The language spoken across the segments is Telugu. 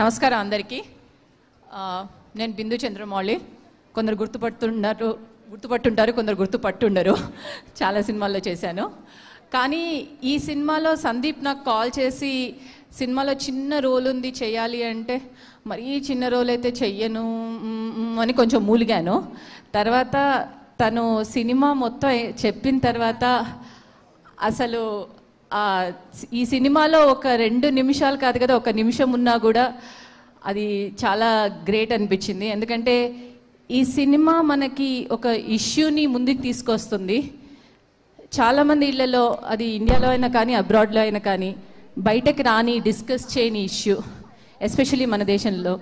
నమస్కారం అందరికీ నేను బిందు చంద్రమౌళి కొందరు గుర్తుపడుతున్నారు గుర్తుపట్టుంటారు కొందరు గుర్తుపట్టుండరు చాలా సినిమాల్లో చేశాను కానీ ఈ సినిమాలో సందీప్ నాకు కాల్ చేసి సినిమాలో చిన్న రోల్ ఉంది చేయాలి అంటే మరీ చిన్న రోల్ అయితే చెయ్యను అని కొంచెం మూలిగాను తర్వాత తను సినిమా మొత్తం చెప్పిన తర్వాత అసలు ఈ సినిమాలో ఒక రెండు నిమిషాలు కాదు కదా ఒక నిమిషం ఉన్నా కూడా అది చాలా గ్రేట్ అనిపించింది ఎందుకంటే ఈ సినిమా మనకి ఒక ఇష్యూని ముందుకు తీసుకొస్తుంది చాలామంది ఇళ్లలో అది ఇండియాలో అయినా కానీ అబ్రాడ్లో అయినా కానీ బయటకు రాని డిస్కస్ చేయని ఇష్యూ ఎస్పెషలీ మన దేశంలో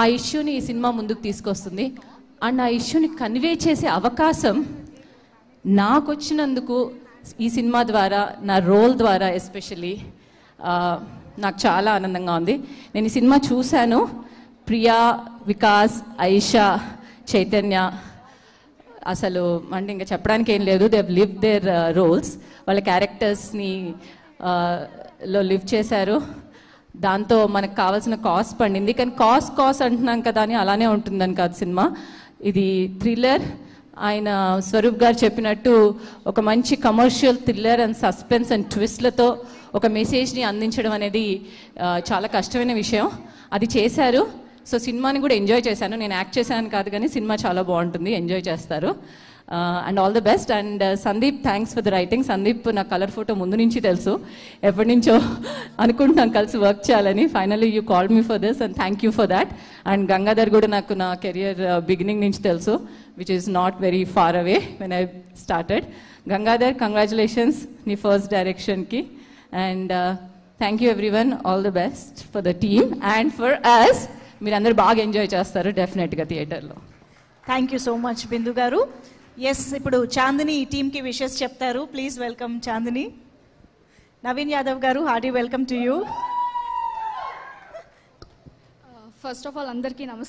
ఆ ఇష్యూని ఈ సినిమా ముందుకు తీసుకొస్తుంది అండ్ ఆ ఇష్యూని కన్వే చేసే అవకాశం నాకు వచ్చినందుకు ఈ సినిమా ద్వారా నా రోల్ ద్వారా ఎస్పెషలీ నాకు చాలా ఆనందంగా ఉంది నేను ఈ సినిమా చూశాను ప్రియా వికాస్ ఐషా చైతన్య అసలు అంటే ఇంకా చెప్పడానికి ఏం లేదు దే లివ్ దేర్ రోల్స్ వాళ్ళ క్యారెక్టర్స్ని లో లివ్ చేశారు దాంతో మనకు కావాల్సిన కాస్ట్ పండింది కానీ కాస్ట్ కాస్ట్ అంటున్నాం కదా అని అలానే ఉంటుందని కాదు సినిమా ఇది థ్రిల్లర్ ఆయన స్వరూప్ గారు చెప్పినట్టు ఒక మంచి commercial thriller and suspense and ట్విస్ట్లతో ఒక మెసేజ్ని అందించడం అనేది చాలా కష్టమైన విషయం అది చేశారు సో సినిమాని కూడా ఎంజాయ్ చేశాను నేను యాక్ట్ చేశాను కాదు కానీ సినిమా చాలా బాగుంటుంది ఎంజాయ్ చేస్తారు and all the best and Sandeep thanks for the writing Sandeep నా కలర్ ఫోటో ముందు నుంచి తెలుసు ఎప్పటి నుంచో అనుకుంటున్నాం కలిసి వర్క్ చేయాలని finally you call me for this and thank you for that and Gangadhar కూడా నాకు నా కెరియర్ బిగినింగ్ uh, నుంచి తెలుసు which is not very far away when I started Gangadhar congratulations నీ ఫస్ట్ డైరెక్షన్కి and thank you everyone all the best for the team and for us మీరందరూ బాగా ఎంజాయ్ చేస్తారు డెఫినెట్గా థియేటర్లో thank you so much Bindu garu yes ఇప్పుడు చాందిని ఈ టీంకి విషెస్ చెప్తారు please welcome Chandini Naveen Yadav garu hearty welcome to you first of all అందరికీ నమస్తే